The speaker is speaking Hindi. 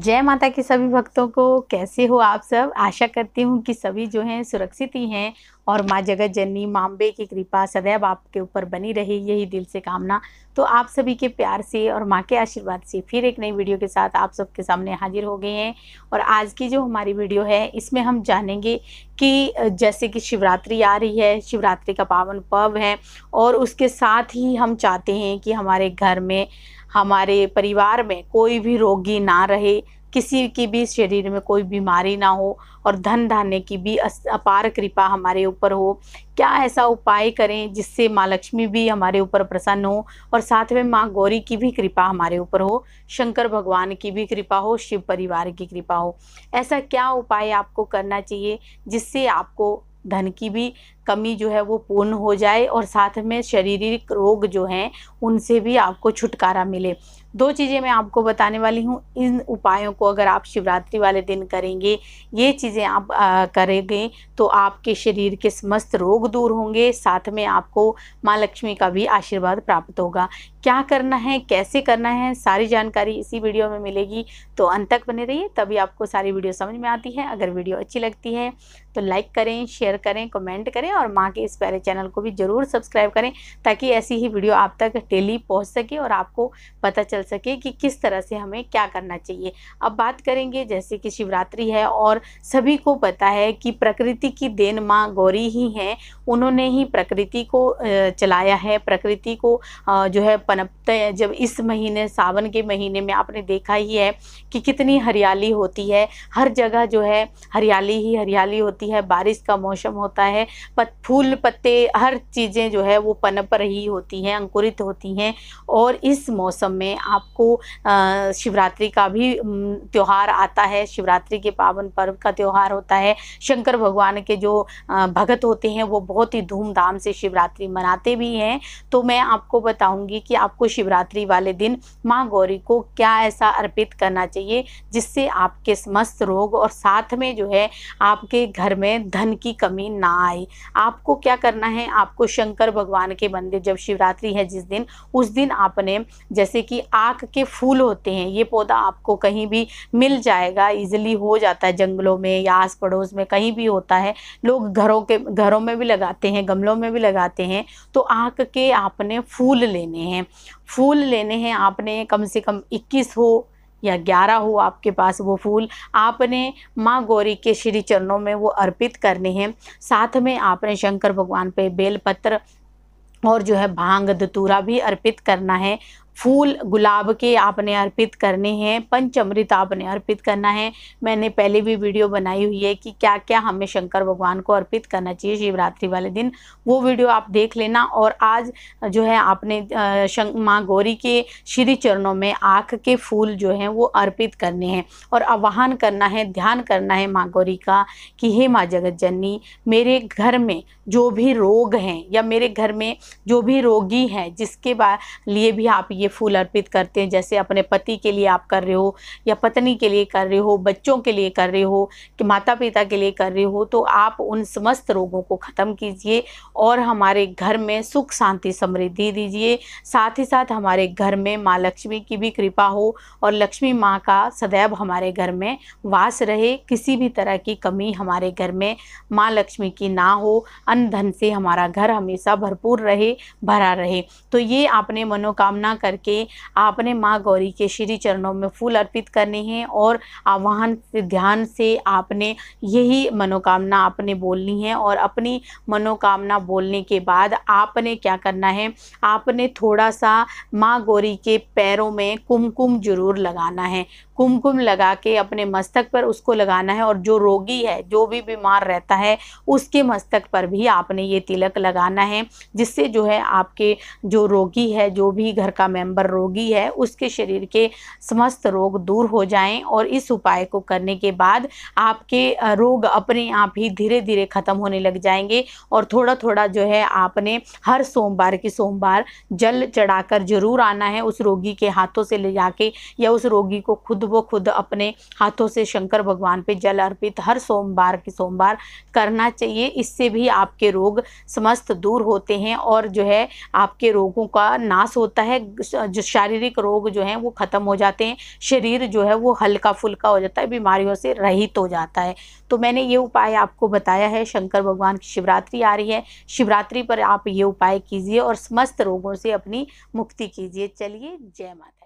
जय माता की सभी भक्तों को कैसे हो आप सब आशा करती हूँ कि सभी जो हैं सुरक्षित ही हैं और माँ जगत जननी माम्बे की कृपा सदैव आपके ऊपर बनी रहे यही दिल से कामना तो आप सभी के प्यार से और माँ के आशीर्वाद से फिर एक नई वीडियो के साथ आप सबके सामने हाजिर हो गए हैं और आज की जो हमारी वीडियो है इसमें हम जानेंगे कि जैसे कि शिवरात्रि आ रही है शिवरात्रि का पावन पर्व है और उसके साथ ही हम चाहते हैं कि हमारे घर में हमारे परिवार में कोई भी रोगी ना रहे किसी की भी शरीर में कोई बीमारी ना हो और धन धान्य की भी अपार कृपा हमारे ऊपर हो क्या ऐसा उपाय करें जिससे माँ लक्ष्मी भी हमारे ऊपर प्रसन्न हो और साथ में माँ गौरी की भी कृपा हमारे ऊपर हो शंकर भगवान की भी कृपा हो शिव परिवार की कृपा हो ऐसा क्या उपाय आपको करना चाहिए जिससे आपको धन की भी कमी जो है वो पूर्ण हो जाए और साथ में शारीरिक रोग जो हैं उनसे भी आपको छुटकारा मिले दो चीज़ें मैं आपको बताने वाली हूँ इन उपायों को अगर आप शिवरात्रि वाले दिन करेंगे ये चीज़ें आप आ, करेंगे तो आपके शरीर के समस्त रोग दूर होंगे साथ में आपको माँ लक्ष्मी का भी आशीर्वाद प्राप्त होगा क्या करना है कैसे करना है सारी जानकारी इसी वीडियो में मिलेगी तो अंत तक बने रहिए तभी आपको सारी वीडियो समझ में आती है अगर वीडियो अच्छी लगती है तो लाइक करें शेयर करें कमेंट करें करें और माँ के इस प्यारे चैनल को भी ज़रूर सब्सक्राइब करें ताकि ऐसी ही वीडियो आप तक डेली पहुँच सके और आपको पता चल सके कि किस तरह से हमें क्या करना चाहिए अब बात करेंगे जैसे कि शिवरात्रि है और सभी को पता है कि प्रकृति की देन माँ गौरी ही हैं उन्होंने ही प्रकृति को चलाया है प्रकृति को जो है पनपते जब इस महीने सावन के महीने में आपने देखा ही है कि कितनी हरियाली होती है हर जगह जो है हरियाली ही हरियाली होती है बारिश का मौसम होता है पत, फूल पत्ते हर चीज़ें जो है वो पनप रही होती हैं अंकुरित होती हैं और इस मौसम में आपको शिवरात्रि का भी त्यौहार आता है शिवरात्रि के पावन पर्व का त्यौहार होता है शंकर भगवान के जो भगत होते हैं वो बहुत ही धूमधाम से शिवरात्रि मनाते भी हैं तो मैं आपको बताऊंगी कि आपको शिवरात्रि वाले दिन माँ गौरी को क्या ऐसा अर्पित करना चाहिए जिससे आपके समस्त रोग और साथ में जो है आपके घर में धन की कमी ना आए आपको क्या करना है आपको शंकर भगवान के मंदिर जब शिवरात्रि है जिस दिन उस दिन आपने जैसे कि आक के फूल होते हैं ये पौधा आपको कहीं भी मिल जाएगा इजिली हो जाता है जंगलों में या आस पड़ोस में कहीं भी होता है लोग घरों के घरों में भी लगाते हैं गमलों में भी लगाते हैं तो आँख के आपने फूल लेने हैं फूल लेने हैं आपने कम से कम 21 हो या ग्यारह हो आपके पास वो फूल आपने माँ गौरी के श्री चरणों में वो अर्पित करने हैं साथ में आपने शंकर भगवान पे बेलपत्र और जो है भांग धतूरा भी अर्पित करना है फूल गुलाब के आपने अर्पित करने हैं पंचमृत आपने अर्पित करना है मैंने पहले भी वीडियो बनाई हुई है कि क्या क्या हमें शंकर भगवान को अर्पित करना चाहिए शिवरात्रि वाले दिन वो वीडियो आप देख लेना और आज जो है आपने माँ गौरी के श्री चरणों में आँख के फूल जो हैं वो अर्पित करने हैं और आवाहन करना है ध्यान करना है माँ गौरी का कि हे माँ जगत जननी मेरे घर में जो भी रोग हैं या मेरे घर में जो भी रोगी हैं जिसके लिए भी आप ये ये फूल अर्पित करते हैं जैसे अपने पति के लिए आप कर रहे हो या पत्नी के लिए कर रहे हो बच्चों के लिए कर रहे हो कि माता पिता के लिए कर रहे हो तो आप उन समस्त रोगों को ख़त्म कीजिए और हमारे घर में सुख शांति समृद्धि दीजिए साथ ही साथ हमारे घर में माँ लक्ष्मी की भी कृपा हो और लक्ष्मी माँ का सदैव हमारे घर में वास रहे किसी भी तरह की कमी हमारे घर में माँ लक्ष्मी की ना हो अन धन से हमारा घर हमेशा भरपूर रहे भरा रहे तो ये आपने मनोकामना कर करके आपने माँ गौरी के श्री चरणों में फूल अर्पित करने हैं और आवाहन ध्यान से आपने यही मनोकामना आपने बोलनी है और अपनी मनोकामना बोलने के बाद आपने क्या करना है आपने थोड़ा सा माँ गौरी के पैरों में कुमकुम जरूर लगाना है कुमकुम लगा के अपने मस्तक पर उसको लगाना है और जो रोगी है जो भी बीमार रहता है उसके मस्तक पर भी आपने ये तिलक लगाना है जिससे जो है आपके जो रोगी है जो भी घर का मेंबर रोगी है उसके शरीर के समस्त रोग दूर हो जाएं और इस उपाय को करने के बाद आपके रोग अपने आप ही धीरे धीरे ख़त्म होने लग जाएंगे और थोड़ा थोड़ा जो है आपने हर सोमवार के सोमवार जल चढ़ाकर जरूर आना है उस रोगी के हाथों से ले जाके या उस रोगी को खुद वो खुद अपने हाथों से शंकर भगवान पे जल अर्पित हर सोमवार के सोमवार करना चाहिए इससे भी आपके रोग समस्त दूर होते हैं और जो है आपके रोगों का नाश होता है जो शारीरिक रोग जो हैं वो ख़त्म हो जाते हैं शरीर जो है वो हल्का फुल्का हो जाता है बीमारियों से रहित हो जाता है तो मैंने ये उपाय आपको बताया है शंकर भगवान की शिवरात्रि आ रही है शिवरात्रि पर आप ये उपाय कीजिए और समस्त रोगों से अपनी मुक्ति कीजिए चलिए जय माता